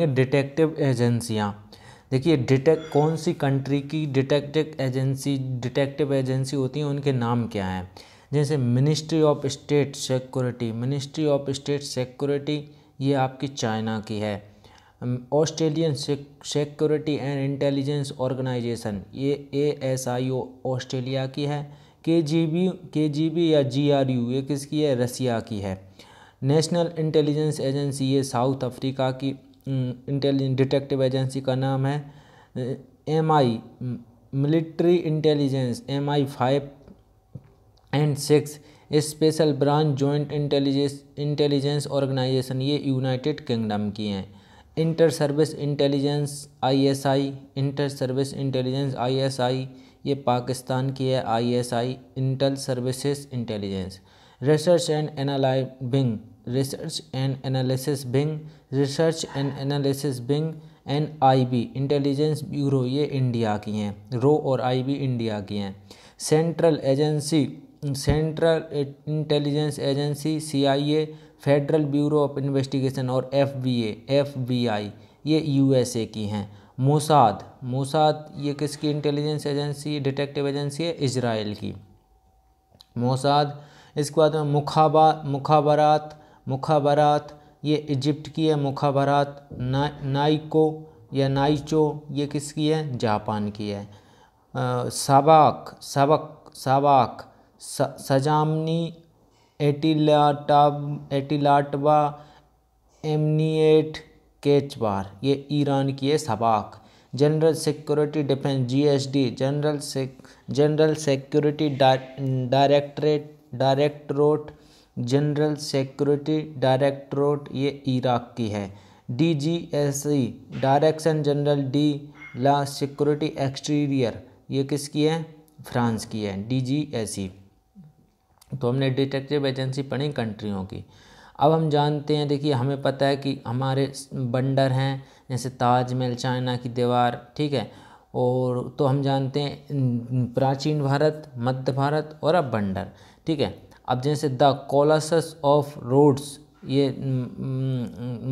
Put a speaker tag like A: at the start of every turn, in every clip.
A: ये डिटेक्टिव एजेंसियाँ देखिए डिटेक्ट कौन सी कंट्री की डिटेक्टिव एजेंसी डिटेक्टिव एजेंसी होती हैं उनके नाम क्या हैं जैसे Ministry of State Security Ministry of State Security ये आपकी चाइना की है Australian Security and Intelligence organisation ये A S I O Australia की है के जी बी के जी बी या जी आर यू ये किसकी है रसिया की है नेशनल इंटेलिजेंस एजेंसी ये साउथ अफ्रीका की इंटेलि डिटेक्टिव एजेंसी का नाम है M I military intelligence M I five and six special branch joint intelligence intelligence organisation ये यूनाइटेड किंगडम की हैं Inter Service Intelligence ISI Inter Service Intelligence ISI ये पाकिस्तान की है ISI Inter Services Intelligence research and analysis wing research and analysis wing research and analysis wing and I B intelligence bureau ये India की हैं रो और आई बी इंडिया की हैं central agency central intelligence agency C I A federal bureau of investigation और F B A F B I ये U S A की हैं मोसाद मोसाद ये किसकी इंटेलिजेंस एजेंसी डिटेक्टिव एजेंसी है इसराइल की मोसाद इसके बाद में मुखाबा मुखाबरात मुखाबरात ये इजिप्ट की है मुखाबरात ना नाइको या नाइचो ये किसकी है जापान की है आ, सबाक सबक सबाक स, सजामनी एटिलाटा एटिलाटवा एमनीट केचवार ये ईरान की है SAVAK general security defence GSD general से general security directorate directorate general security directorate ये इराक़ की है D G S E direction general de la security exterior ये किसकी है फ्रांस की है डी जी एस ई तो हमने डिटेक्टिव एजेंसी पढ़ी कंट्रियों की अब हम जानते हैं देखिए हमें पता है कि हमारे बंडर हैं जैसे ताजमहल चाइना की दीवार ठीक है और तो हम जानते हैं प्राचीन भारत मध्य भारत और अब बंडर ठीक है अब जैसे द कोलासस ऑफ रोड्स ये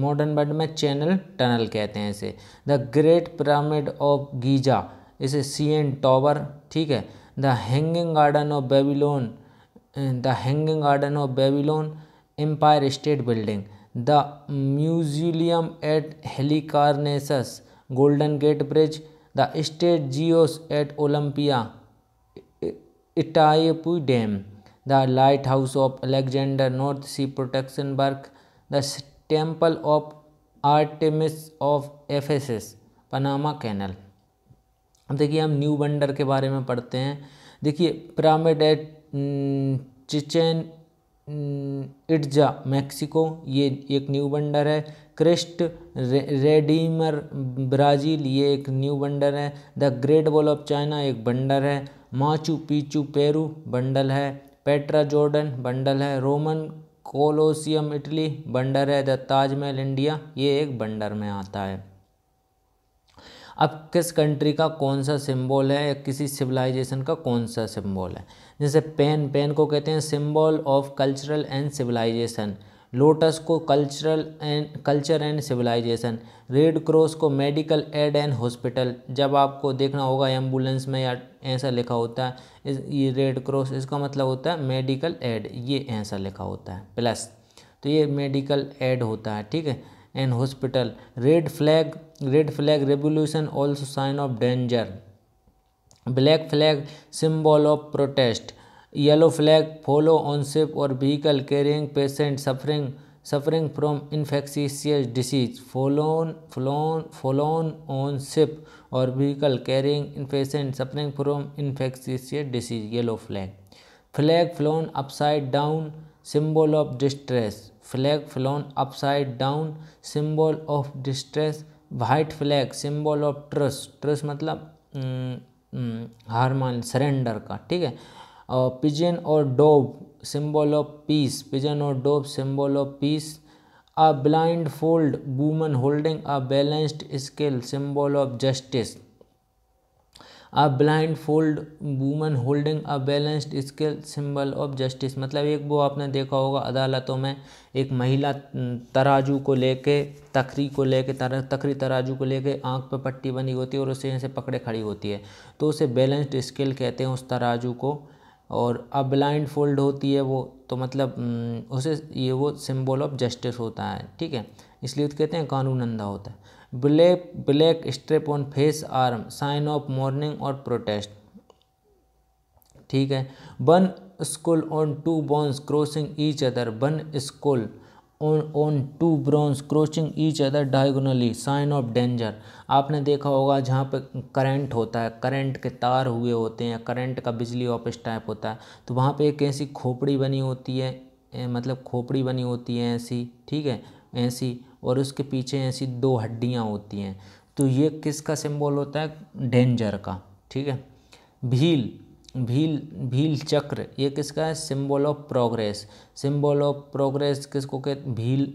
A: मॉडर्न वर्ड में चैनल टनल कहते हैं इसे the Great Pyramid of Giza इसे सी एन टॉवर ठीक है the Hanging Garden of Babylon the Hanging Garden of Babylon Empire State Building the museum at Halicarnassus Golden Gate Bridge the statue Zeus at Olympia Itaipu Dam Lighthouse of Alexander North Sea Protection Work, the Temple of Artemis of Ephesus Panama canal अब देखिए हम new बंडर के बारे में पढ़ते हैं देखिए pyramid at Chichen Itza Mexico ये एक न्यू बंडर है क्रिस्ट रेडीमर ब्राज़ील ये एक न्यू बंडर है the Great Wall of China एक बंडर है माचू पीचू पेरू बंडल है पेट्रा जॉर्डन बंडल है रोमन कोलोसियम इटली बंडर है द ताजमहल इंडिया ये एक बंडर में आता है अब किस कंट्री का कौन सा सिंबल है या किसी सिविलाइजेशन का कौन सा सिंबल है जैसे पेन पेन को कहते हैं symbol of cultural and civilisation lotus को cultural and culture and civilisation red cross को मेडिकल एड एंड हॉस्पिटल जब आपको देखना होगा एम्बुलेंस में या ऐसा लिखा होता है इस ये रेड क्रॉस इसका मतलब होता है मेडिकल एड ये ऐसा लिखा होता है प्लस तो ये मेडिकल एड होता है ठीक है and hospital red flag red flag revolution also sign of danger black flag symbol of protest yellow flag flown on और vehicle carrying patient suffering suffering from infectious disease flown flown flown on और vehicle carrying patient suffering from infectious disease yellow flag flag flown upside down symbol of distress flag flown upside down symbol of distress white flag symbol of trust trust मतलब hmm, हम्म, Harman surrender का ठीक है pigeon और dove symbol of peace pigeon और dove symbol of peace a blindfold woman holding a balanced scale symbol of justice a blindfold woman holding a balanced scale symbol of justice मतलब एक वो आपने देखा होगा अदालतों में एक महिला तराजू को लेके तखरी को लेके तर, तखरी तराजू को लेके आंख पर पट्टी बनी होती है और उसे ऐसे पकड़े खड़ी होती है तो उसे बैलेंस्ड स्केल कहते हैं उस तराजू को और अब ब्लाइंड फोल्ड होती है वो तो मतलब हम्म, उसे ये वो सिंबल ऑफ जस्टिस होता है ठीक है इसलिए तो कहते हैं कानून अंधा होता है black black strip on face arm sign of mourning और प्रोटेस्ट ठीक है one skull on two bones crossing each other one skull on, on two bronze crossing each other diagonally sign of danger आपने देखा होगा जहाँ पे current होता है करंट के तार हुए होते हैं करंट का बिजली ऑफिस टाइप होता है तो वहाँ पे एक ऐसी खोपड़ी बनी होती है ए, मतलब खोपड़ी बनी होती है ऐसी ठीक है ऐसी और उसके पीछे ऐसी दो हड्डियाँ होती हैं तो ये किसका सिंबल होता है डेंजर का ठीक है भील भील भील चक्र ये किसका है symbol of progress symbol of progress किसको कहते भील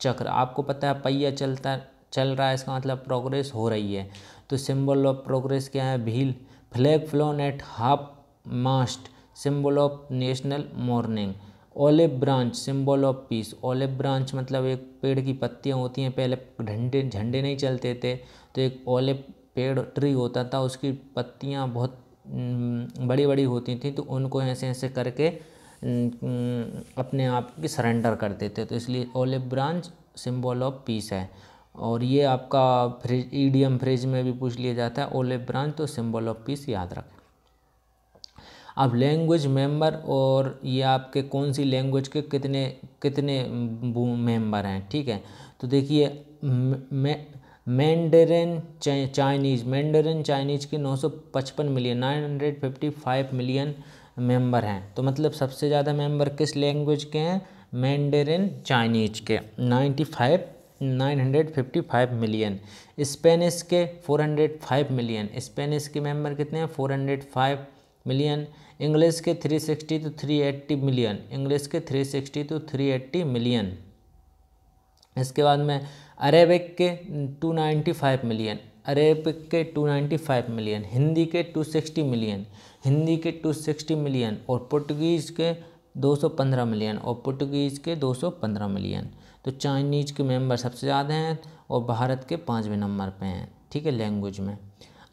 A: चक्र आपको पता है पहिया चलता चल रहा है इसका मतलब प्रोग्रेस हो रही है तो सिंबल ऑफ प्रोग्रेस क्या है wheel flag flown at half mast symbol of national mourning olive branch symbol of peace olive branch मतलब एक पेड़ की पत्तियाँ होती हैं पहले झंडे झंडे नहीं चलते थे तो एक ओलिव पेड़ ट्री होता था उसकी पत्तियाँ बहुत बड़ी बड़ी होती थी तो उनको ऐसे ऐसे करके अपने आप की सरेंडर कर देते तो इसलिए olive branch symbol of peace है और ये आपका फ्रिज ईडीएम फ्रिज में भी पूछ लिया जाता है ओलिव ब्रांच तो सिंबल ऑफ पीस याद रखें अब लैंग्वेज मेंबर और ये आपके कौन सी लैंग्वेज के कितने कितने मेंबर हैं ठीक है तो देखिए मैं मैंडरिन चाइनीज़ मैंडरिन चाइनीज़ के 955 मिलियन 955 मिलियन मेंबर हैं तो मतलब सबसे ज़्यादा मेंबर किस लैंग्वेज के हैं मैंडरिन चाइनीज के 95 955 मिलियन स्पेनिश के 405 मिलियन स्पेनिश के मेंबर कितने हैं 405 मिलियन इंग्लिश के 360 टू 380 मिलियन इंग्लिश के 360 टू 380 मिलियन इसके बाद में अरेबिक के 295 मिलियन अरेबिक के 295 मिलियन हिंदी के 260 मिलियन हिंदी के 260 मिलियन और पुर्तगीज के 215 मिलियन और पुर्तगीज़ के 215 मिलियन तो चाइनीज़ के मेंबर सबसे ज़्यादा हैं और भारत के पाँचवें नंबर पे हैं ठीक है लैंग्वेज में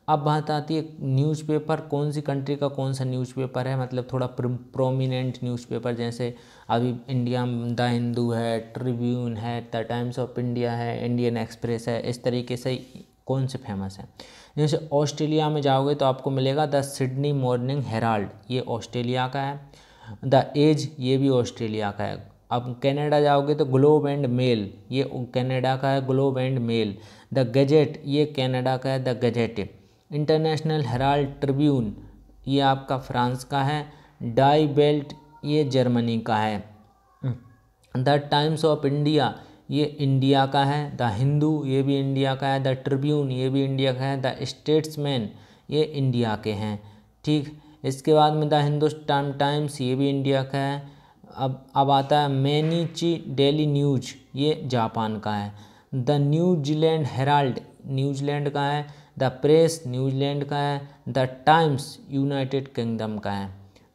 A: अब बात आती है न्यूज़पेपर कौन सी कंट्री का कौन सा न्यूज़पेपर है मतलब थोड़ा प्रोमिनेंट न्यूज़पेपर जैसे अभी इंडिया द हिंदू है ट्रिब्यून है द टाइम्स ऑफ इंडिया है इंडियन एक्सप्रेस है इस तरीके से कौन से फेमस हैं जैसे ऑस्ट्रेलिया में जाओगे तो आपको मिलेगा द सिडनी मॉर्निंग हेराल्ड ये ऑस्ट्रेलिया का है द एज ये भी ऑस्ट्रेलिया का है अब कनाडा जाओगे तो ग्लोब एंड मेल ये कनाडा का है Globe and Mail the Gazette ये कनाडा का है the Gazette International Herald Tribune ये आपका फ्रांस का है डाई बेल्ट ये जर्मनी का है द टाइम्स ऑफ इंडिया ये इंडिया का है द हिंदू ये भी इंडिया का है द ट्रिब्यून ये भी इंडिया का है द स्टेट्समैन ये इंडिया के हैं ठीक इसके बाद में द हिंदुस्तान टाइम्स ये भी इंडिया का है अब अब आता है मैनीची डेली न्यूज ये जापान का है द न्यूजीलैंड हेराल्ड न्यूजीलैंड का है द प्रेस न्यूजीलैंड का है द टाइम्स यूनाइटेड किंगडम का है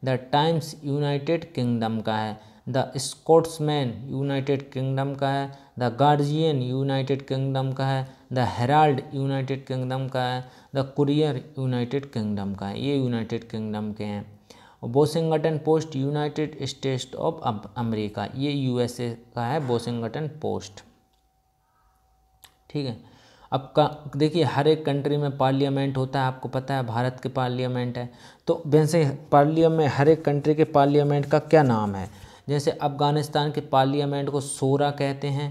A: द टाइम्स यूनाइटेड किंगडम का है द स्कॉट्समैन यूनाइटेड किंगडम का है द गार्जियन यूनाइटेड किंगडम का है द हेराल्ड यूनाइटेड किंगडम का है द कुरियर यूनाइटेड किंगडम का है ये यूनाइटेड किंगडम के हैं Washington Post United State of America ये यूएसए का है बोसिंगटन पोस्ट ठीक है अब का देखिए हर एक कंट्री में पार्लियामेंट होता है आपको पता है भारत के पार्लियामेंट है तो वैसे पार्लियामेंट हर एक कंट्री के पार्लियामेंट का क्या नाम है जैसे अफ़गानिस्तान के पार्लियामेंट को सोरा कहते हैं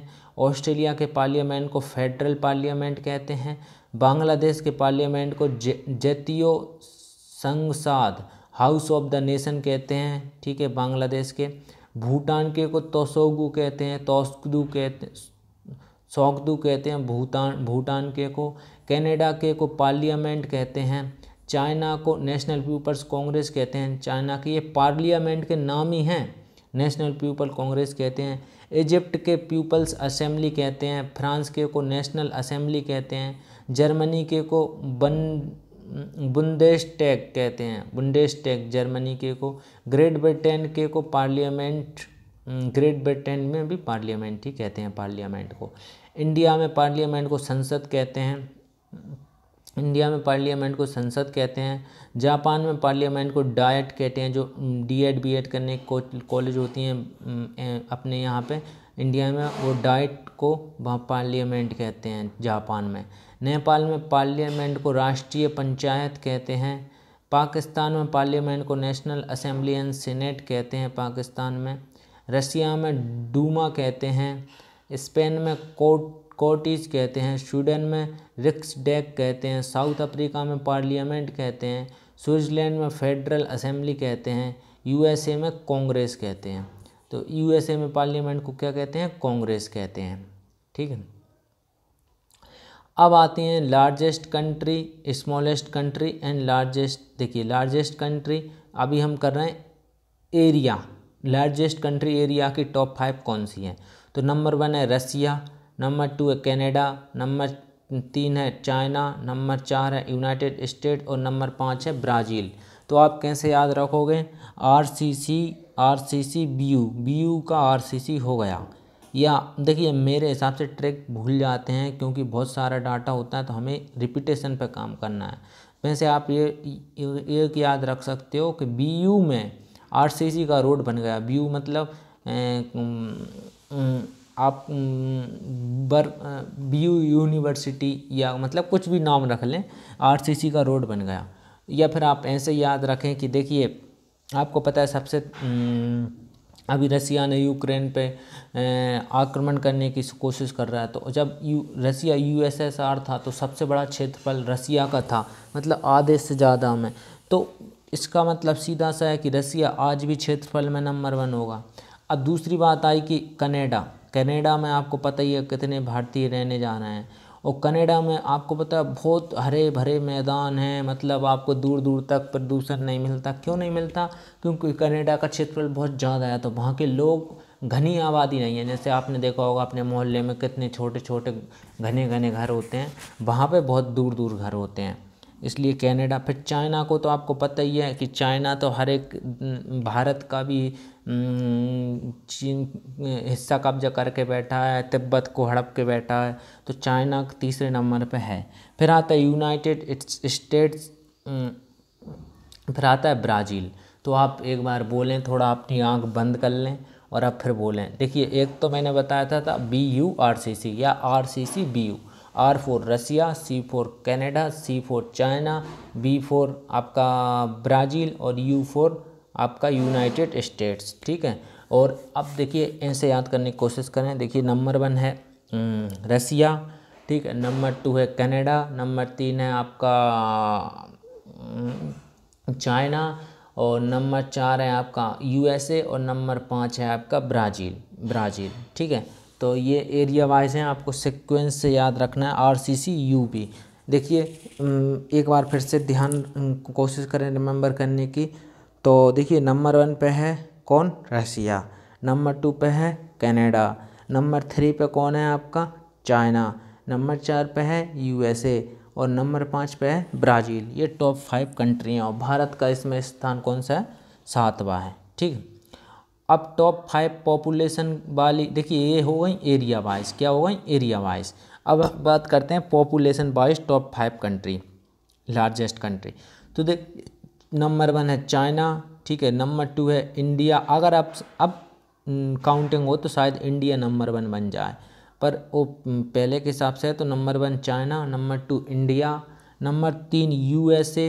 A: ऑस्ट्रेलिया के पार्लियामेंट को फेडरल पार्लियामेंट कहते हैं बांग्लादेश के पार्लियामेंट को Jatiyo Sangsad House of the Nation कहते हैं ठीक है बांग्लादेश के भूटान के को तोसोगु कहते हैं तोस्कदू कहते सौकदू कहते हैं भूटान भूटान के को कनाडा के को पार्लियामेंट कहते हैं चाइना को नेशनल पीपल्स कांग्रेस कहते हैं चाइना के ये पार्लियामेंट के नाम ही हैं नेशनल पीपल कांग्रेस कहते हैं इजिप्ट के पीपल्स असेंबली कहते हैं फ्रांस के को नेशनल असेंबली कहते हैं जर्मनी के को बन टैग कहते हैं टैग जर्मनी के को ग्रेट ब्रिटेन के को पार्लियामेंट ग्रेट ब्रिटेन में भी पार्लियामेंट ही कहते हैं पार्लियामेंट को इंडिया में पार्लियामेंट को संसद कहते हैं इंडिया में पार्लियामेंट को संसद कहते हैं जापान में पार्लियामेंट को डायट कहते हैं जो डी एड बी एड करने कॉलेज होती हैं अपने यहाँ पे इंडिया में वो डाइट को वहाँ पार्लियामेंट कहते हैं जापान में नेपाल में पार्लियामेंट को राष्ट्रीय पंचायत कहते हैं पाकिस्तान में पार्लियामेंट को नेशनल असेंबली एंड सीनेट कहते हैं पाकिस्तान में रसिया में डूमा कहते हैं स्पेन में कोट कोटिज कहते हैं स्वीडन में रिक्स डेक कहते हैं साउथ अफ्रीका में पार्लियामेंट कहते हैं स्विट्ज़रलैंड में फेडरल असेंबली कहते हैं यूएसए में कांग्रेस कहते हैं तो यूएसए में पार्लियामेंट को क्या कहते हैं कांग्रेस कहते हैं ठीक है अब आते हैं largest country smallest country and largest देखिए लार्जेस्ट कंट्री अभी हम कर रहे हैं एरिया लार्जेस्ट कंट्री एरिया की टॉप फाइव कौन सी हैं तो नंबर वन है रसिया नंबर टू है कनाडा नंबर तीन है चाइना नंबर चार है यूनाइटेड स्टेट और नंबर पाँच है ब्राज़ील तो आप कैसे याद रखोगे R C C R C C B U B U का आर सी सी हो गया या देखिए मेरे हिसाब से ट्रैक भूल जाते हैं क्योंकि बहुत सारा डाटा होता है तो हमें रिपीटेशन पर काम करना है वैसे आप ये एक याद रख सकते हो कि बी यू में आर सी सी का रोड बन गया बी यू मतलब आप बर बी यूनिवर्सिटी या मतलब कुछ भी नाम रख लें आरसीसी का रोड बन गया या फिर आप ऐसे याद रखें कि देखिए आपको पता है सबसे अभी रसिया ने यूक्रेन पे आक्रमण करने की कोशिश कर रहा है तो जब यू रसिया यूएसएसआर था तो सबसे बड़ा क्षेत्रफल रसिया का था मतलब आधे से ज़्यादा में तो इसका मतलब सीधा सा है कि रसिया आज भी क्षेत्रफल में नंबर वन होगा अब दूसरी बात आई कि कनेडा कनेडा में आपको पता ही है कितने भारतीय रहने जा रहे हैं और कनेडा में आपको पता है बहुत हरे भरे मैदान हैं मतलब आपको दूर दूर तक प्रदूषण नहीं मिलता क्यों नहीं मिलता क्योंकि कनेडा का क्षेत्रफल बहुत ज़्यादा है तो वहाँ के लोग घनी आबादी नहीं है जैसे आपने देखा होगा अपने मोहल्ले में कितने छोटे छोटे घने घने घर होते हैं वहाँ पर बहुत दूर दूर घर होते हैं इसलिए कनाडा फिर चाइना को तो आपको पता ही है कि चाइना तो हर एक भारत का भी हम्म, चीन हिस्सा कब्जा करके बैठा है तिब्बत को हड़प के बैठा है तो चाइना तीसरे नंबर पे है फिर आता है यूनाइटेड स्टेट्स हम्म, फिर आता है ब्राज़ील तो आप एक बार बोलें थोड़ा अपनी आंख बंद कर लें और आप फिर बोलें देखिए एक तो मैंने बताया था, था B U R C C या R C C B U R for Russia C for Canada C for China B for आपका ब्राज़ील और यू फोर आपका यूनाइटेड स्टेट्स ठीक है और अब देखिए इनसे याद करने की कोशिश करें देखिए नंबर वन है हम्म, रसिया ठीक है नंबर टू है कनाडा नंबर तीन है आपका हम्म, चाइना और नंबर चार है आपका यूएसए और नंबर पाँच है आपका ब्राज़ील ब्राज़ील ठीक है तो ये एरिया वाइज हैं आपको सिक्वेंस से याद रखना है R C C U P देखिए हम्म, एक बार फिर से ध्यान कोशिश करें रिमेंबर करने की तो देखिए नंबर वन पे है कौन रसिया नंबर टू पे है कनाडा नंबर थ्री पे कौन है आपका चाइना नंबर चार पे है यूएसए और नंबर पाँच पे है ब्राज़ील ये टॉप फाइव कंट्री हैं और भारत का इसमें स्थान कौन सा है सातवा है ठीक अब टॉप फाइव पॉपुलेशन वाली देखिए ये हो गई एरिया वाइज क्या हो गई एरिया वाइज अब बात करते हैं population wise top five country largest country तो देख नंबर वन है चाइना ठीक है नंबर टू है इंडिया अगर आप अब काउंटिंग हो तो शायद इंडिया नंबर वन बन जाए पर वो पहले के हिसाब से है तो number one China number two India number तीन यूएसए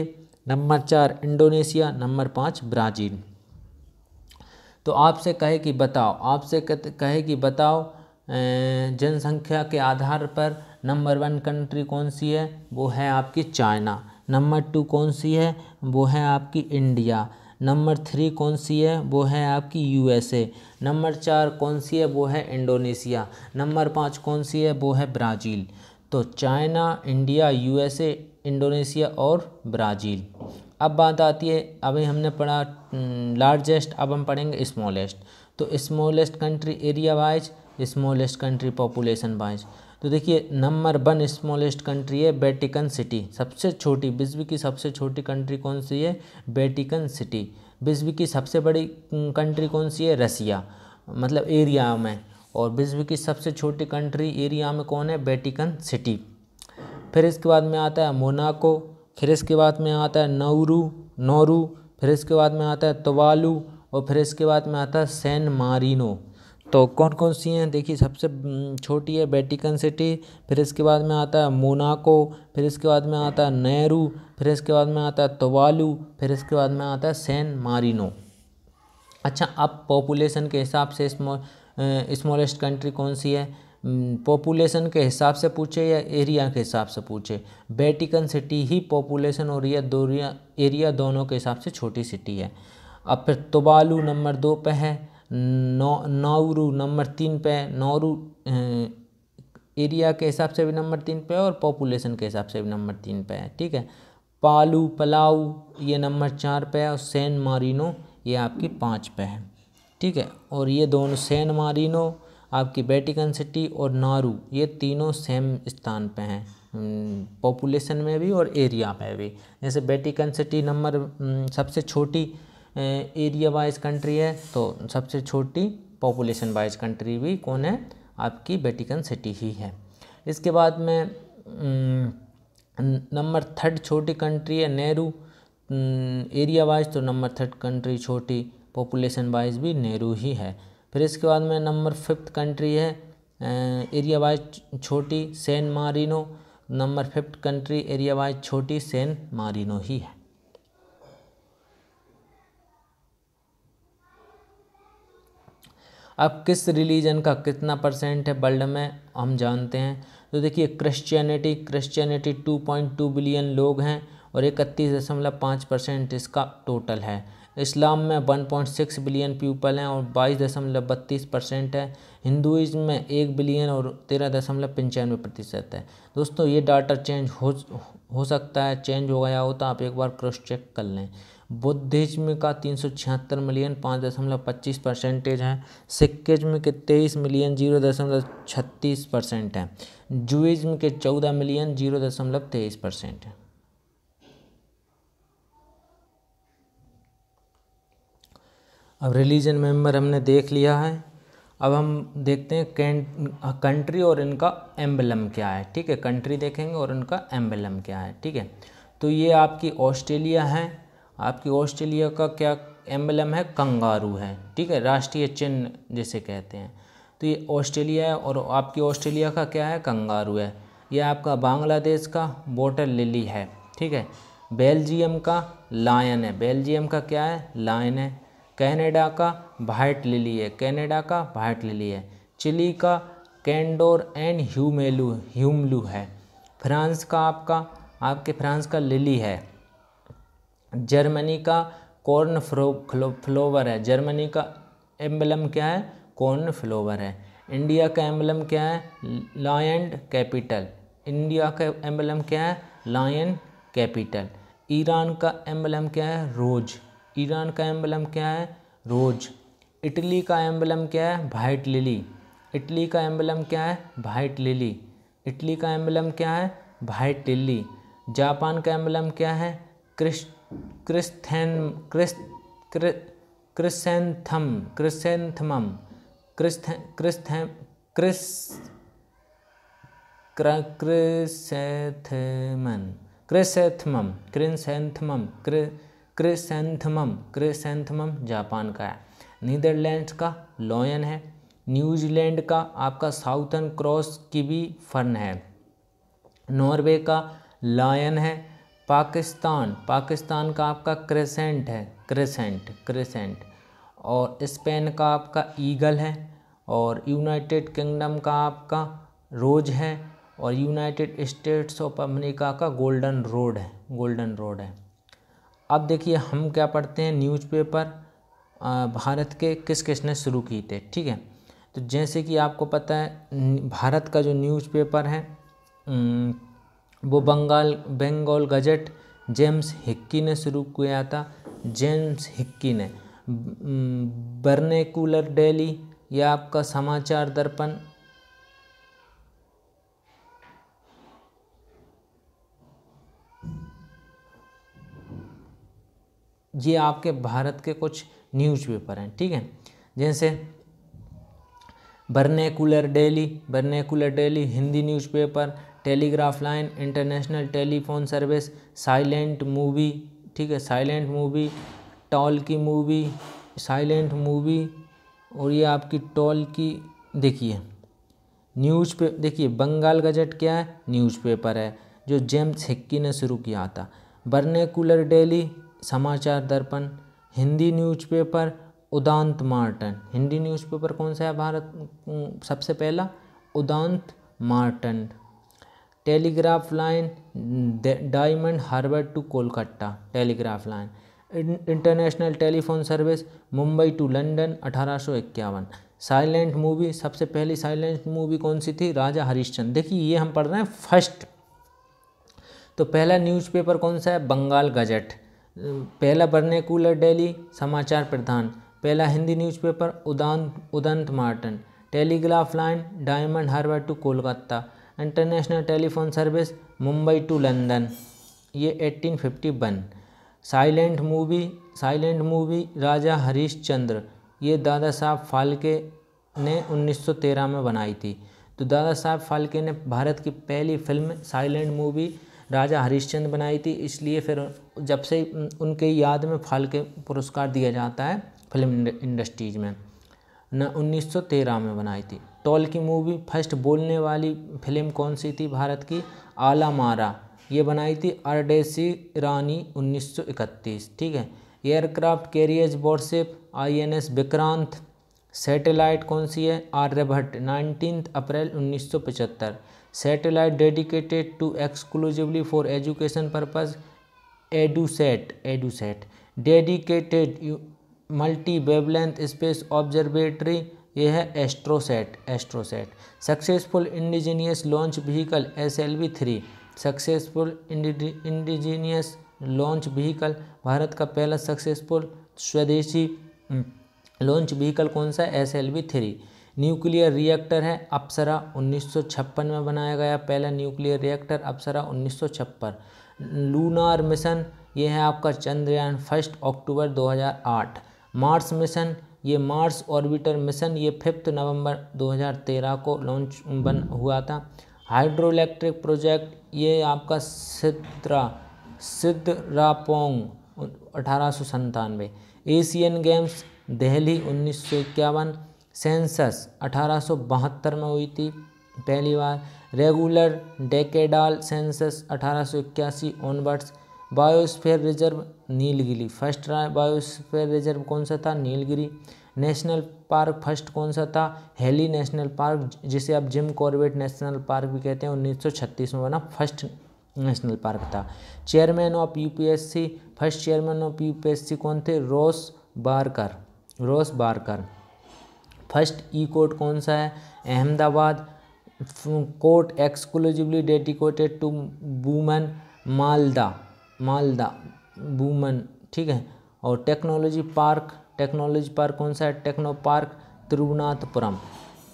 A: नंबर चार इंडोनेशिया नंबर पाँच ब्राज़ील तो आपसे कहे कि बताओ आपसे कहे कि बताओ जनसंख्या के आधार पर नंबर वन कंट्री कौन सी है वो है आपकी चाइना नंबर टू कौन सी है वो है आपकी इंडिया नंबर थ्री कौन सी है वो है आपकी यूएसए नंबर चार कौन सी है वो है इंडोनेशिया नंबर पाँच कौन सी है वो है ब्राज़ील तो चाइना इंडिया यूएसए इंडोनेशिया और ब्राज़ील अब बात आती है अभी हमने पढ़ा लार्जेस्ट अब हम पढ़ेंगे स्मॉलेस्ट तो smallest country area wise smallest country population wise तो देखिए नंबर वन स्मॉलेस्ट कंट्री है बेटिकन सिटी सबसे छोटी विश्व की सबसे छोटी कंट्री कौन सी है बेटिकन सिटी विश्व की सबसे बड़ी कंट्री कौन सी है रसिया मतलब एरिया में और विश्व की सबसे छोटी कंट्री एरिया में कौन है बेटिकन सिटी फिर इसके बाद में आता है मोनाको फिर इसके बाद में आता है नौरू नौरू फिर इसके बाद में आता है तवालू और फिर इसके बाद में आता है सैन मारिनो तो कौन कौन सी हैं देखिए सबसे हम्म, छोटी है बेटिकन सिटी फिर इसके बाद में आता है मोनाको फिर इसके बाद में आता है नेहरू फिर इसके बाद में आता है तोवालू फिर इसके बाद में आता है सैन मारिनो अच्छा अब पॉपुलेशन के हिसाब से स्मॉलेस्ट कंट्री कौन सी है पॉपुलेशन हम्म, के हिसाब से पूछे या एरिया के हिसाब से पूछे बेटिकन सिटी ही पॉपुलेशन और यह दो एरिया दोनों के हिसाब से छोटी सिटी है अब फिर तोबालू नंबर दो पे है नौ नौरू नंबर तीन पे नौरू एरिया के हिसाब से भी नंबर तीन पे और पॉपुलेशन के हिसाब से भी नंबर तीन पे है ठीक है पालू पलाऊ ये नंबर चार पे है और सैन मारिनो ये आपकी पाँच पे है ठीक है और ये दोनों सैन मारिनो आपकी बेटिकन सिटी और नारू ये तीनों सेम स्थान पे हैं पॉपुलेशन में भी और एरिया में भी जैसे बेटिकन सिटी नंबर सबसे छोटी एरिया वाइज कंट्री है तो सबसे छोटी पॉपुलेशन वाइज कंट्री भी कौन है आपकी वेटिकन सिटी ही है इसके बाद में नंबर थर्ड छोटी कंट्री है नेहरू एरिया वाइज तो नंबर थर्ड कंट्री छोटी पॉपुलेशन वाइज भी नेहरू ही है फिर इसके बाद में नंबर फिफ्थ कंट्री है एरिया वाइज छोटी San Marino number fifth country area wise छोटी सैन मारिनो ही है अब किस रिलीजन का कितना परसेंट है वर्ल्ड में हम जानते हैं तो देखिए Christianity Christianity two point two billion लोग हैं और इकतीस दशमलव पाँच परसेंट इसका टोटल है इस्लाम में one point six billion people हैं और बाईस दशमलव बत्तीस परसेंट है हिंदुज़म में एक बिलियन और तेरह दशमलव पंचानवे प्रतिशत है दोस्तों ये डाटा चेंज हो हो सकता है चेंज हो गया हो तो आप एक बार क्रॉस चेक कर लें बुद्धिज्म का तीन सौ छिहत्तर मिलियन पाँच दशमलव पच्चीस परसेंटेज है सिक्किज्म के तेईस मिलियन जीरो दशमलव छत्तीस परसेंट हैं जुइज्म के चौदह मिलियन जीरो दशमलव तेईस परसेंट हैं अब रिलीजन मेंबर हमने देख लिया है अब हम देखते हैं कंट्री और इनका एम्बलम क्या है ठीक है कंट्री देखेंगे और उनका एम्बलम क्या है ठीक है तो ये आपकी ऑस्ट्रेलिया है आपकी ऑस्ट्रेलिया का क्या एम्बलम है कंगारू है ठीक है राष्ट्रीय चिन्ह जिसे कहते हैं तो ये ऑस्ट्रेलिया है और आपकी ऑस्ट्रेलिया का क्या है कंगारू है ये आपका बांग्लादेश का वोटर लिली है ठीक है बेल्जियम का लायन है बेल्जियम का क्या है लायन है कैनेडा का भाइट लिली है कैनेडा का भाइट लिली है चिली का कैंडोर एंड ह्यूमेलू ह्यूमलू है फ्रांस का आपका आपके फ्रांस का लिली है जर्मनी का कॉर्न फ्लो फ्लोवर है जर्मनी का एम्बलम क्या है कॉर्न फ्लोवर है इंडिया का एम्बलम क्या है लायन कैपिटल इंडिया का एम्बलम क्या है लायन कैपिटल ईरान का एम्बलम क्या है रोज ईरान का एम्बलम क्या है रोज इटली का एम्बलम क्या है वाइट लिली इटली का एम्बलम क्या है वाइट लिली इटली का एम्बलम क्या है वाइट लिली जापान का एम्बलम क्या है क्रिस्ट क्रिस्थेन क्रिस्थ क्रिसेंथम क्रिसेंथमम क्रिस्थ क्रिस्थ क्रिस क्रिसेथम क्रिसेथम क्रिसेंथमम जापान का है नीदरलैंड का लॉयन है न्यूजीलैंड का आपका साउथर्न क्रॉस की भी फर्न है नॉर्वे का लायन है पाकिस्तान पाकिस्तान का आपका क्रेसेंट है क्रेसेंट क्रेसेंट और स्पेन का आपका ईगल है और यूनाइटेड किंगडम का आपका रोज है और यूनाइटेड स्टेट्स ऑफ अमेरिका का गोल्डन रोड है गोल्डन रोड है अब देखिए हम क्या पढ़ते हैं न्यूज़पेपर भारत के किस किसने शुरू किए थे ठीक है तो जैसे कि आपको पता है भारत का जो न्यूज़पेपर है वो Bengal Bengal Gazette James Hicky ने शुरू किया था जेम्स हिक्की ने बर्नेकुलर डेली या आपका समाचार दर्पण ये आपके भारत के कुछ न्यूज पेपर हैं ठीक है जैसे vernacular daily vernacular daily Hindi newspaper telegraph line international telephone service silent movie ठीक है silent movie talkie movie silent movie और ये आपकी टॉल की देखिए न्यूज पे देखिए बंगाल गजट क्या है न्यूज़पेपर है जो जेम्स हिक्की ने शुरू किया था बर्नेकुलर daily Samachar Darpan Hindi newspaper Udant Martand Hindi newspaper कौन सा है भारत सबसे पहला Udant Martand telegraph line Diamond Harbour to Kolkata telegraph line international telephone service Mumbai to London अठारह साइलेंट मूवी सबसे पहली साइलेंट मूवी कौन सी थी राजा हरिश्चंद देखिए ये हम पढ़ रहे हैं फर्स्ट तो पहला न्यूज़पेपर कौन सा है बंगाल गजट पहला कूलर डेली समाचार प्रधान पहला हिंदी न्यूज़पेपर उदान Udant Martand telegraph line Diamond Harbour to Kolkata international telephone service Mumbai to London ये 1851 silent movie silent movie Raja Harish Chandra ये दादा साहब फाल्के ने 1913 में बनाई थी तो दादा साहब फाल्के ने भारत की पहली film silent movie Raja Chandra बनाई थी इसलिए फिर जब से उनके याद में फाल्के पुरस्कार दिया जाता है फिल्म इंडस्ट्रीज में न 1913 में बनाई थी टॉल की मूवी फर्स्ट बोलने वाली फिल्म कौन सी थी भारत की आला मारा ये बनाई थी अरडेसी रानी 1931 ठीक है aircraft carrier N S Vikrant satellite कौन सी है Aryabhata nineteen April 1975 satellite dedicated to exclusively for education purpose Edusat Edusat dedicated multi wavelength space observatory ये है Astrosat Astrosat successful indigenous launch vehicle S L V three successful indigenous launch vehicle Bharat का पहला successful स्वदेशी launch vehicle कौन सा S L V three nuclear reactor है अप्सरा 1956 में बनाया गया पहला nuclear reactor Apsara 1956 lunar mission ये है आपका Chandrayaan first October 2008 Mars mission ये मार्स ऑर्बिटर मिशन ये फिफ्थ नवंबर 2013 को लॉन्च बन हुआ था हाइड्रो इलेक्ट्रिक प्रोजेक्ट ये आपका सिद्रा सिद्रापोंग अठारह सौ संतानवे एशियन गेम्स दिल्ली उन्नीस सौ इक्यावन सेंसस अठारह में हुई थी पहली बार रेगुलर डेकेडाल सेंसस अठारह सौ इक्यासी onwards biosphere reserve Nilgiri first biosphere reserve कौन सा था नीलगिरी नेशनल पार्क फर्स्ट कौन सा था हेली नेशनल पार्क जिसे आप जिम कॉर्बेट नेशनल पार्क भी कहते हैं छत्तीस में बना फर्स्ट नेशनल पार्क था chairman of UPSC first chairman of UPSC कौन थे Ross Barker Ross Barker first e court कौन सा है Ahmedabad court exclusively dedicated to women Malda Malda women ठीक है और टेक्नोलॉजी पार्क टेक्नोलॉजी पार्क कौन सा है टेक्नो पार्क तिरुवनाथपुरम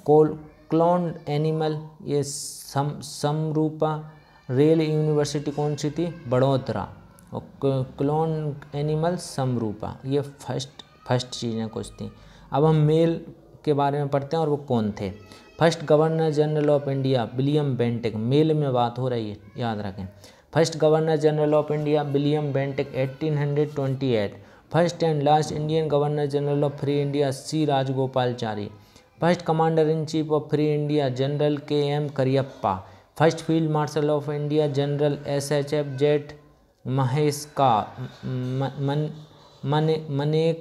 A: कोल क्लोन एनिमल ये सम समरूपा रेल यूनिवर्सिटी कौन सी थी बड़ोदरा और क्लोन एनिमल समरूपा ये फर्स्ट फर्स्ट चीज़ें कुछ थी अब हम मेल के बारे में पढ़ते हैं और वो कौन थे first governor general of India William Bentinck male में बात हो रही है याद रखें first governor general of India William Bentinck 1828 first and last Indian governor general of free India C Rajagopalachari first commander in chief of free India general K M Cariappa first field marshal of India general S H F J महेश का मन मन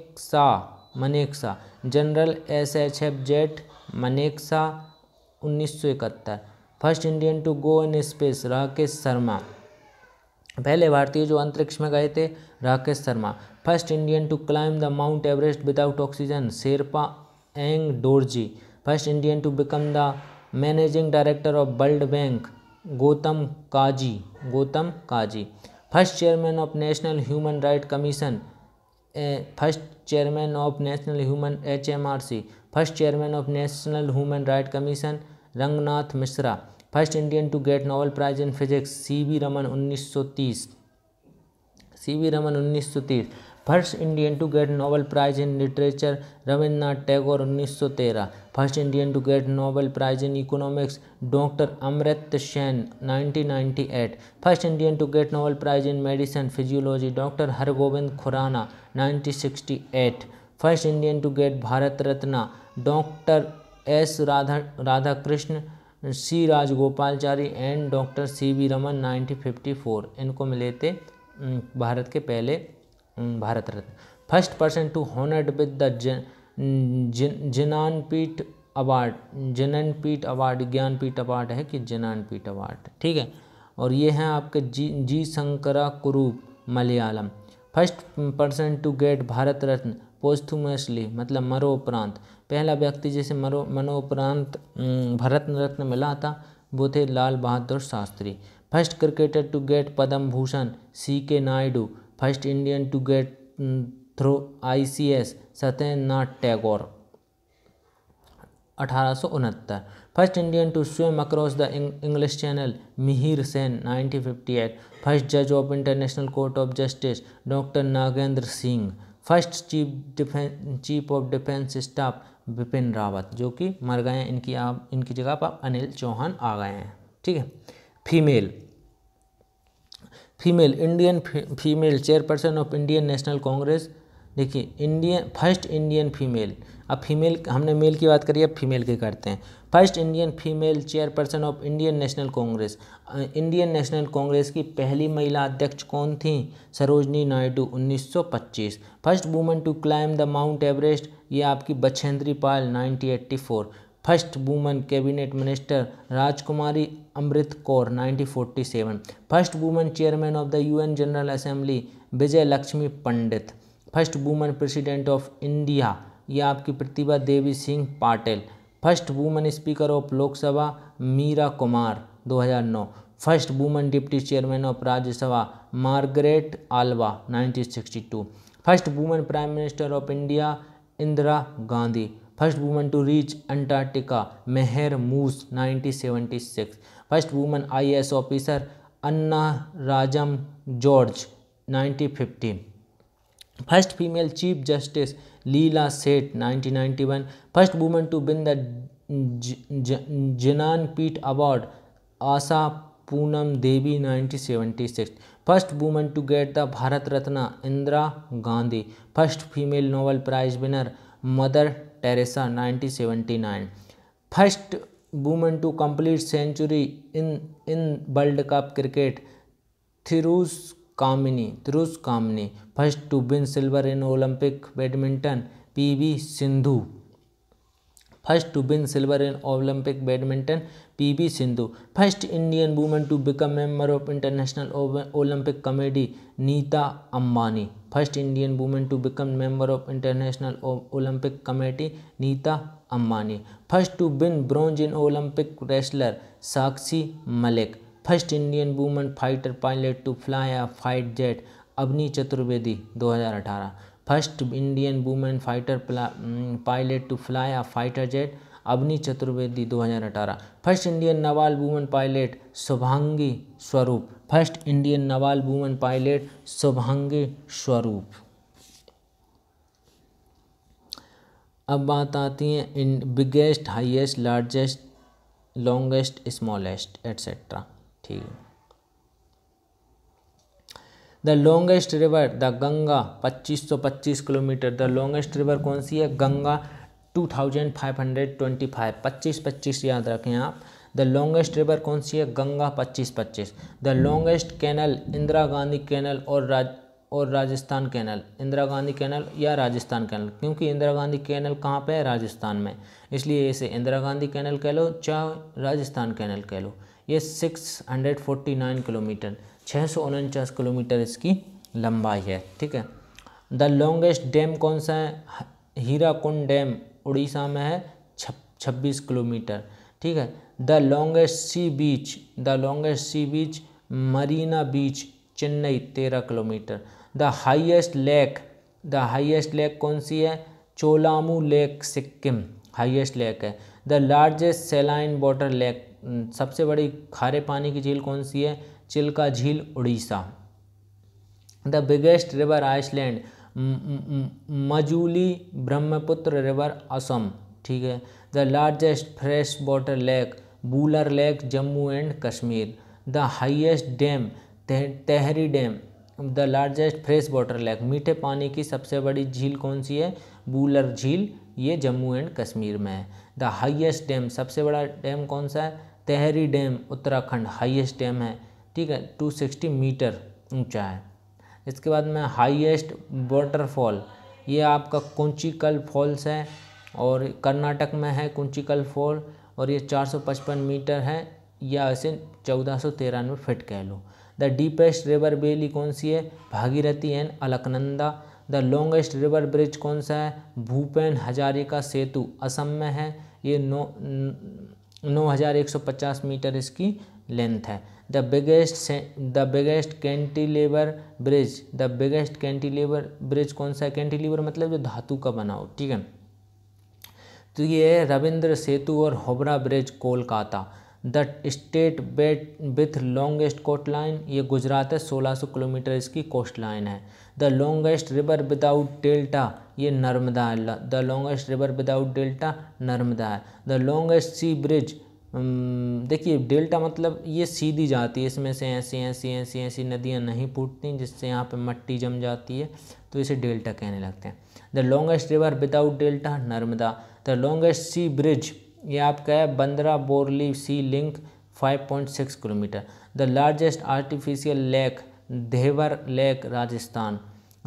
A: general S H F J उन्नीस सौ उन्नीस first Indian to go in space Rakesh Sharma पहले भारतीय जो अंतरिक्ष में गए थे Rakesh Sharma first Indian to climb the Mount Everest without oxygen Sherpa Ang Dorji first Indian to become the managing director of world bank Gautam Kazi Gautam Kazi first chairman of national human right commission first chairman of national human H M R C first chairman of national human right commission Ranganath Mishra first Indian to get Nobel prize in physics C V Raman 1930 C V Raman 1930 first Indian to get Nobel prize in literature Rabindranath Tagore 1913 first Indian to get Nobel prize in economics doctor Amrit Sen 1998 first Indian to get Nobel prize in medicine physiology doctor Hargobind Khorana nineteen first Indian to get Bharat Ratna doctor S Radha Radha Krishna C Rajagopalachari and doctor C V Raman 1954 इनको मिले थे भारत के पहले Bharat Ratna first person to honoured with the Jnanpith award Jnanpith award Jnanpith award है कि जिनानपीठ award ठीक है और ये हैं आपके जी G Sankara Kurup Malayalam first person to get Bharat Ratna posthumously मतलब मरो उपरांत पहला व्यक्ति जिसे मनो मनोपरांत भरत रत्न मिला था वो थे Lal Bahadur Shastri first cricketer to get Padma Bhushan C K Naidu first Indian to get through I C S Nath Tagore अठारह first Indian to swim across the English channel Mihir Sen nineteen first जज of international court of justice doctor Nagendra Singh first chief defence chief of defence staff Vipin Rawat जो कि मर गए हैं इनकी आप इनकी जगह पर अनिल चौहान आ गए हैं ठीक है female female Indian female chairperson of Indian national Congress देखिए इंडियन फर्स्ट इंडियन फीमेल अब फीमेल हमने मेल की बात करी अब फीमेल की करते हैं first Indian female chairperson of Indian national Congress Indian national Congress की पहली महिला अध्यक्ष कौन थी Sarojini Naidu 1925 first woman to climb the Mount Everest ये आपकी Bachendri Pal 1984 first woman cabinet minister Rajkumari Amrit Kaur 1947 first woman chairman of the UN general assembly Vijay Lakshmi Pandit first woman president of India ये आपकी Pratibha Devi Singh Patil first women speaker of Lok Sabha Meira Kumar 2009 first women deputy chairman of Rajya Sabha Margaret Alva 1962 first women prime minister of India Indira Gandhi first women to reach Antarctica Mehar Moos 1976 first women IAS officer Anna Rajam George 1950 first female chief justice Leila Seth 1991 first woman to win the Jnanpith award Asha Poonam Devi 1976 first woman to get the Bharat Ratna Indira Gandhi first female Nobel prize winner Mother Teresa 1979 first woman to complete century in in world cup cricket Thirush Kamini Thirush Kamini first to win silver in Olympic badminton PV Sindhu first to win silver in Olympic badminton PV Sindhu first Indian women to become member of international Olympic comedy Nita Ambani first Indian women to become member of international Olympic committee Nita Ambani first to win bronze in Olympic wrestler Sakshi Malik first Indian woman fighter pilot to fly a fight jet Avani Chaturvedi 2018 first Indian women fighter pilot to fly a fighter jet Avani Chaturvedi 2018 first Indian naval women pilot Shubhangi Swarup first Indian naval women pilot Shubhangi Swarup अब बात आती है इन biggest highest largest longest smallest etcetera ठीक the longest river the Ganga 2525 kilometre the longest river कौन सी है गंगा 2525 2525 याद रखें आप द लॉन्गेस्ट रिवर कौन सी है Ganga 2525 the longest canal Indira Gandhi canal और राज और राजस्थान कैनल इंदिरा गांधी कैनल या राजस्थान कैनल क्योंकि इंदिरा गांधी कैनल कहाँ पे है राजस्थान में इसलिए इसे इंदिरा गांधी कैनल कह लो चाहे राजस्थान कैनल कह लो ये 649 किलोमीटर छः किलोमीटर इसकी लंबाई है ठीक है द लॉन्गेस्ट डैम कौन सा है हीराकुंड डैम उड़ीसा में है छब्बीस किलोमीटर ठीक है the longest sea beach the longest sea beach Marina beach Chennai तेरह kilometre the highest lake the highest lake कौन सी है Cholamu lake Sikkim highest lake है the largest saline water lake सबसे बड़ी खारे पानी की झील कौन सी है चिल्का झील Orissa the biggest river island Majuli Brahmaputra river Assam ठीक है the largest fresh water lake Wular lake Jammu and Kashmir the highest dam Tehri dam the largest fresh water lake मीठे पानी की सबसे बड़ी झील कौन सी है बूलर झील ये जम्मू एंड कश्मीर में है द हाइएस्ट डैम सबसे बड़ा डैम कौन सा है Tehri dam Uttarakhand highest dam है ठीक है 260 मीटर ऊंचा है इसके बाद में हाइएस्ट वाटरफॉल ये आपका कुंचिकल फॉल्स है और कर्नाटक में है कुंचिकल फॉल और ये 455 मीटर है या इसे चौदह सौ तिरानवे फिट कह लो द डीपेस्ट रिवर वेली कौन सी है Bhagirathi and Alaknanda the longest river bridge कौन सा है भूपेन हजारिका सेतु असम में है ये नौ नौ हज़ार एक सौ पचास मीटर इसकी लेंथ है the biggest the biggest cantilever bridge the biggest cantilever bridge कौन सा है कैंटिलेवर मतलब जो धातु का बना हो ठीक है तो ये है रविंद्र सेतु और Howrah bridge Kolkata the state बेट विथ लॉन्गेस्ट कोस्ट लाइन ये गुजरात है 1600 किलोमीटर इसकी कोस्ट लाइन है the longest river without delta ये नर्मदा है the longest river without delta Narmada है द लॉन्गेस्ट सी ब्रिज देखिए डेल्टा मतलब ये सीधी जाती है इसमें से ऐसी ऐसी ऐसी ऐसी नदियाँ नहीं फूटती जिससे यहाँ पर मट्टी जम जाती है तो इसे डेल्टा कहने लगते हैं the longest river without delta Narmada the longest sea bridge ये आपका है Bandra Worli sea link 5.6 kilometre the largest artificial lake Dhebar lake Rajasthan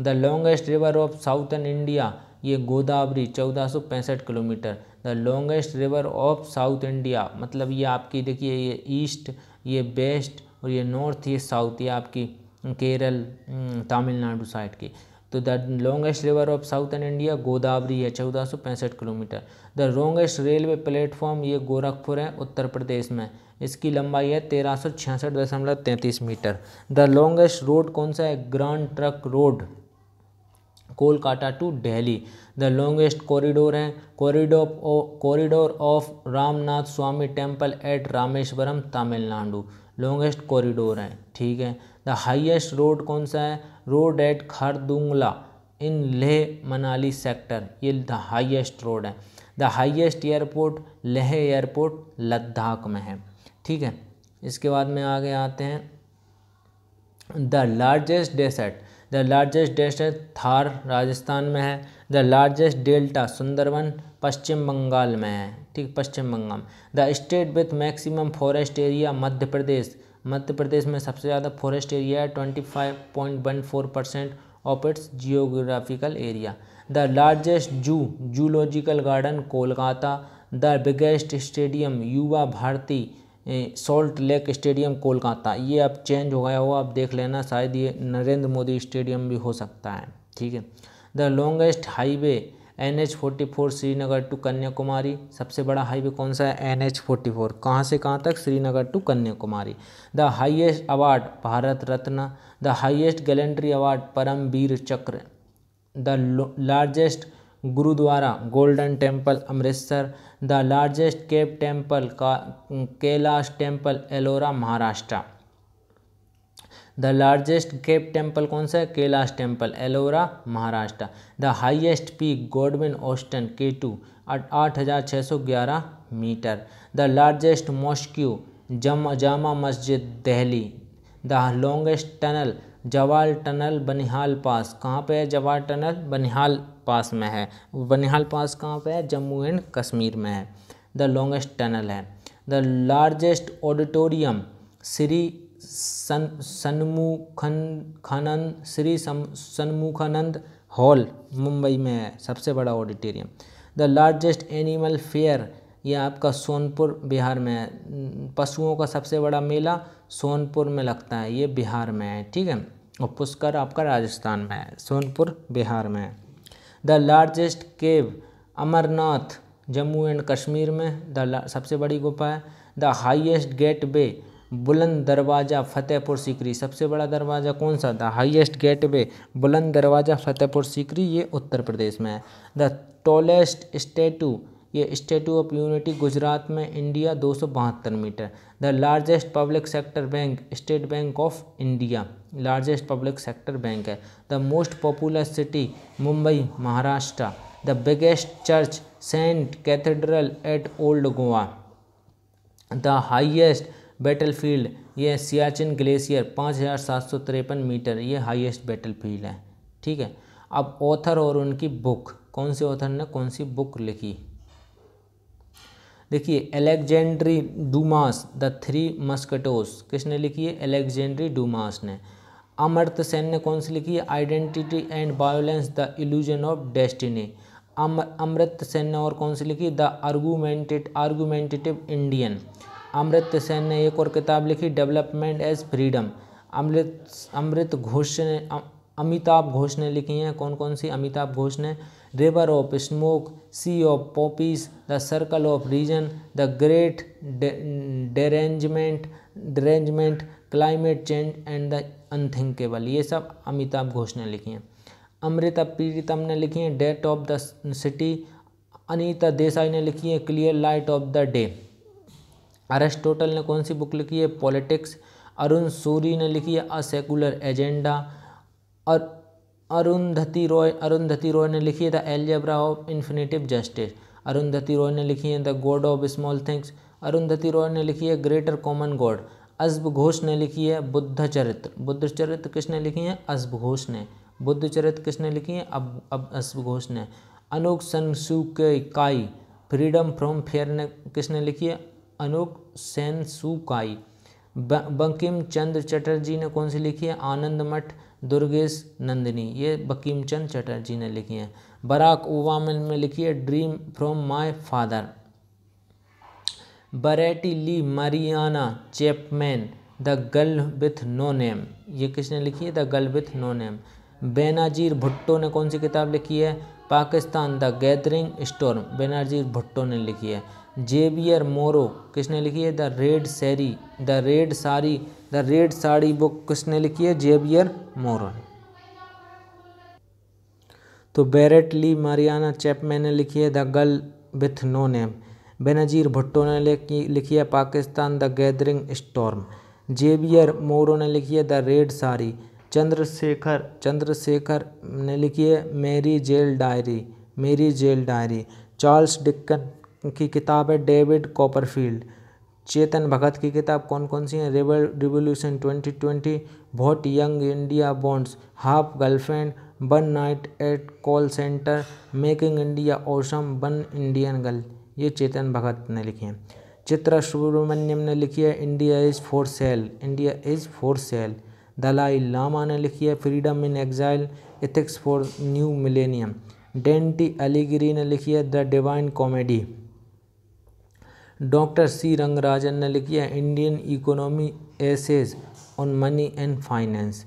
A: the longest river of southern India ये गोदावरी 1465 kilometre the longest river of south India मतलब ये आपकी देखिए ये ईस्ट ये वेस्ट और ये नॉर्थ ये साउथ ये आपकी केरल तमिलनाडु साइड की तो the longest river of south India Godavari है चौदह सौ पैंसठ kilometre the longest railway platform ये गोरखपुर है उत्तर प्रदेश में इसकी लंबाई है तेरह सौ छियासठ दशमलव तैंतीस मीटर द लॉन्गेस्ट रोड कौन सा है grand truck road Kolkata to Delhi the longest corridor है corridor corridor of Ramnath Swami temple at Rameswaram Tamil Nadu longest corridor है ठीक है द हाइएस्ट रोड कौन सा है road at Khardungla in Leh Manali sector ये द हाइएस्ट रोड है the highest airport Leh airport Ladakh में है ठीक है इसके बाद में आगे आते हैं the largest desert the largest desert Thar Rajasthan में है the largest delta Sundarban Paschim Bangal में है ठीक Paschim Bangal the state with maximum forest area Madhya Pradesh Madhya Pradesh में सबसे ज़्यादा फॉरेस्ट एरिया है twenty five point one four percent of its geographical area the largest zoo zoological garden Kolkata the biggest stadium Yuva Bharati salt lake stadium Kolkata ये अब change हो गया होगा आप देख लेना शायद ये नरेंद्र मोदी स्टेडियम भी हो सकता है ठीक है the longest highway N H forty four Srinagar to Kanyakumari सबसे बड़ा हाईवे कौन सा है एन एच फोर्टी फोर कहाँ से कहाँ तक Srinagar to Kanyakumari the highest award Bharat Ratna the highest gallantry award Paramvir Chakra the largest gurudwara golden temple Amritsar the largest cape temple का Kailash temple Ellora Maharashtra the largest cape temple कौन सा है Kailash temple Ellora Maharashtra the highest peak Godwin Austen K two आठ हज़ार छः सौ ग्यारह metre the largest mosque Jama Masjid Delhi the longest tunnel Jawahar tunnel Banihal पास कहाँ पे है जवाल टनल बनिहाल पास में है बनिहाल पास कहाँ पे है जम्मू एंड कश्मीर में है द लॉन्गेस्ट टनल है द लार्जेस्ट ऑडिटोरियम श्री सन सन्मुखन खनन श्री सन्मुखानंद हॉल मुंबई में है सबसे बड़ा auditorium the largest animal fair यह आपका सोनपुर बिहार में है पशुओं का सबसे बड़ा मेला सोनपुर में लगता है ये बिहार में है ठीक है और पुष्कर आपका राजस्थान में है सोनपुर बिहार में है the largest cave Amarnath Jammu and Kashmir में द सबसे बड़ी गुफा है द हाइएस्ट गेट वे बुलंद दरवाज़ा फ़तेहपुर सीकरी सबसे बड़ा दरवाज़ा कौन सा था हाईएस्ट गेटवे बुलंद दरवाज़ा फ़तेहपुर सीकरी ये उत्तर प्रदेश में है द टॉलेस्ट स्टेटू ये स्टेटू ऑफ यूनिटी गुजरात में इंडिया दो metre the largest public sector bank state bank of India largest public sector bank है the most popular city Mumbai Maharashtra the biggest church saint cathedral at old Goa the highest battlefield ये Siachen glacier पाँच हज़ार सात सौ तिरपन metre ये highest battlefield है ठीक है अब ऑथर और उनकी बुक कौन से ऑथर ने कौन सी बुक लिखी देखिए एलेक्जेंड्री डूमास द थ्री मस्कटोस किसने लिखी है एलेक्जेंड्री डूमास ने अमर्त सेन ने कौन सी लिखी है identity and violence the illusion of destiny Amrit Sen ने और कौन सी लिखी the argumented argumentative Indian Amrit Sen ने एक और किताब लिखी development as freedom Amrit Amrit Ghosh ने अमिताभ घोष ने लिखी हैं कौन कौन सी अमिताभ घोष ने river of smoke sea of poppies the circle of reason the great derangement derangement climate change and the unthinkable ये सब अमिताभ घोष ने लिखी हैं अमृता पीड़ितम ने लिखी हैं date of the city Anita Desai ने लिखी है clear light of the day Aristotle ने कौन सी बुक लिखी है पॉलिटिक्स अरुण सूरी ने लिखी है अ सेकुलर एजेंडा और अरुंधति रॉय अरुंधति रॉय ने लिखी है the algebra of infinitive justice Arundhati Roy ने लिखी है the god of small things Arundhati Roy ने लिखी है ग्रेटर कॉमन गॉड अश्व घोष ने लिखी है बुद्ध चरित्र बुद्ध चरित्र किसने लिखी है अश्व घोष ने बुद्ध चरित्र किसने लिखी है अब अब अश्व घोष ने अनोक सनसुक काई फ्रीडम फ्रॉम फेयर ने किसने लिखी है सेन सेनसुकाई बंकिम चंद्र चटर्जी ने कौन सी लिखी है आनंद मठ दुर्गेश नंदिनी ये बकीम चंद चटर्जी ने लिखी है बराक ओबामा में लिखी है ड्रीम फ्रॉम माय फादर बरेटी ली Mariana Chapman the girl with no name ये किसने लिखी है the girl with no name Benazir Bhutto ने कौन सी किताब लिखी है Pakistan the gathering store Benazir Bhutto ने लिखी है जेवियर मोरो किसने लिखी है the red sari the red sari the red sari book किसने लिखी है जेवियर मोरो ने तो बैरेट ली मारियाना चैपमैन ने लिखी है the girl with no name Benazir Bhutto ने लिखी लिखी है Pakistan the gathering storm Javier Moro ने लिखी है द रेड सारी चंद्रशेखर चंद्रशेखर ने लिखी है मेरी जेल डायरी मेरी जेल डायरी चार्ल्स डिक्कन की किताब है डेविड कॉपरफील्ड चेतन भगत की किताब कौन कौन सी है रिवोल्यूशन ट्वेंटी ट्वेंटी बहुत young India bonds half girlfriend one night at call centre making India awesome one Indian girl ये चेतन भगत ने लिखी हैं चित्रा सुब्रमण्यम ने लिखी है India is for sale India is for sale Dalai Lama ने लिखी है freedom in exile ethics for new millennium Dante अलीगिरी ने लिखी है the divine comedy doctor C Rangarajan ने लिखी है Indian economy essays on money and finance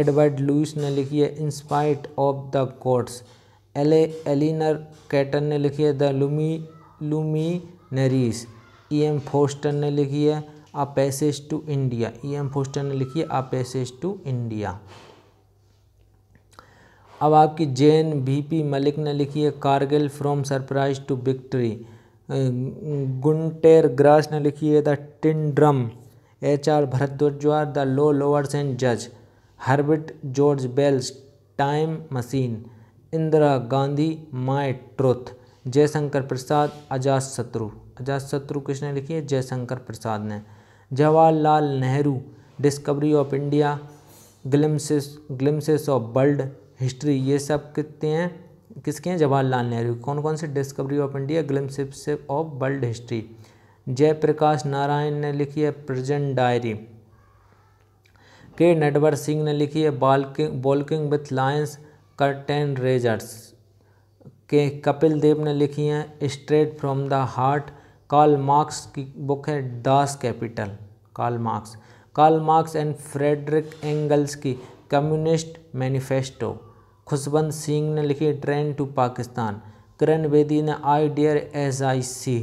A: Edward Lewis ने लिखी है इंस्पाइट ऑफ द कोर्ट्स एले एलिनर कैटन ने लिखी है the luminaries E M Forster ने लिखी है आ passage to India E M Forster ने लिखी है आ पैसेज टू इंडिया अब आपकी जैन बी पी मलिक ने लिखी है Kargil from surprise to victory Gunter Grass ने लिखी है the tin drum H R Bhardwaj the लो लोअर्स एंड जज Herbert George Wells time machine Indira Gandhi my truth Jaishankar Prasad Ajatshatru अजात शत्रु किसने लिखी है जयशंकर प्रसाद ने Jawaharlal Nehru discovery of India glimpses glimpses of world history ये सब कितने हैं किसके हैं जवाहरलाल नेहरू कौन कौन से discovery of India glimpses of world history Jayaprakash Narayan ने लिखी है प्रेजेंट डायरी के नटवर सिंह ने लिखी है walking walking with lions curtain raisers के कपिल देव ने लिखी हैं straight from the heart Karl Marx की बुक है Das Kapital Karl Marx Karl Marx and Friedrich Engels की कम्युनिस्ट मैनिफेस्टो खुशवंत सिंह ने लिखी ट्रेन टू पाकिस्तान किरण बेदी ने I dear S I C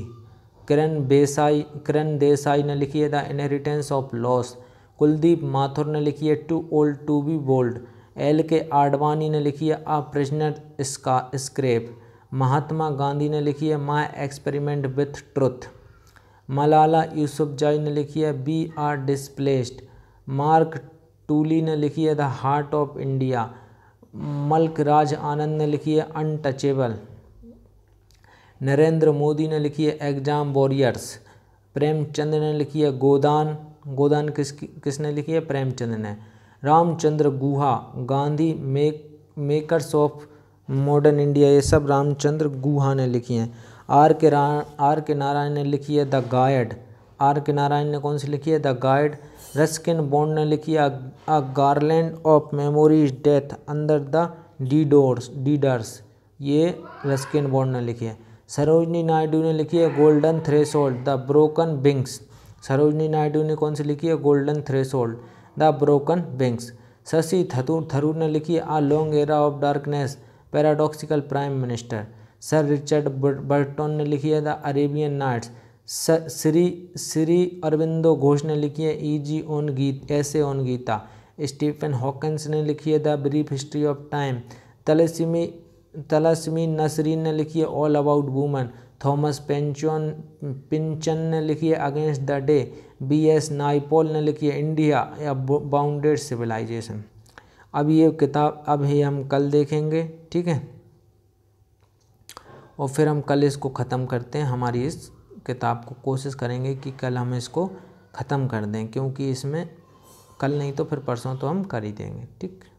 A: Kiran बेसाई किरण देसाई ने लिखी है the inheritance of loss Kuldip Mathur ने लिखी है too old to be bold L K Advani ने लिखी है आ प्रिजनर इसका स्क्रेप महात्मा गांधी ने लिखी है my experiment with truth Malala जाई ने लिखी है we are displaced Mark Tully ने लिखी है the heart of India Mulk Raj Anand ने लिखी है अनटचेबल नरेंद्र मोदी ने लिखी है एग्जाम वॉरियर्स प्रेमचंद ने लिखी है गोदान गोदान किस किसने लिखी है प्रेमचंद ने रामचंद्र गुहा गांधी मेक मेकर्स ऑफ मॉडर्न इंडिया ये सब रामचंद्र गुहा ने लिखी हैं आर के रा आर के नारायण ने लिखी है द गायड आर के नारायण ने कौन सी लिखी है द गाइड रस्किन बॉन्ड ने लिखी a garland of memories death under the deodars deodars ये रस्किन बॉन्ड ने लिखी है सरोजनी नायडू ने लिखी है golden hold the broken wings Sarojini Naidu ने कौन सी लिखी है golden hold the broken wings Shashi Tharoor Tharoor ने लिखी है a long era of darkness paradoxical prime minister sir Richard Burton ने लिखी है the Arabian nights Shri Shri Aurobindo Ghosh ने लिखी है ई e जी ओन गीत ऐसे ओन गीता स्टीफन हॉकन्स ने लिखी है the brief history of time Taslima Taslima Nasrin ने लिखी है all about woman Thomas Pynchon Pynchon ने लिखी है against the day V S Naipaul ने लिखी है इंडिया या बाउंडेड सिविलाइजेशन अब ये किताब अब ही हम कल देखेंगे ठीक है और फिर हम कल इसको ख़त्म करते हैं हमारी इस किताब को कोशिश करेंगे कि कल हम इसको ख़त्म कर दें क्योंकि इसमें कल नहीं तो फिर परसों तो हम कर ही देंगे ठीक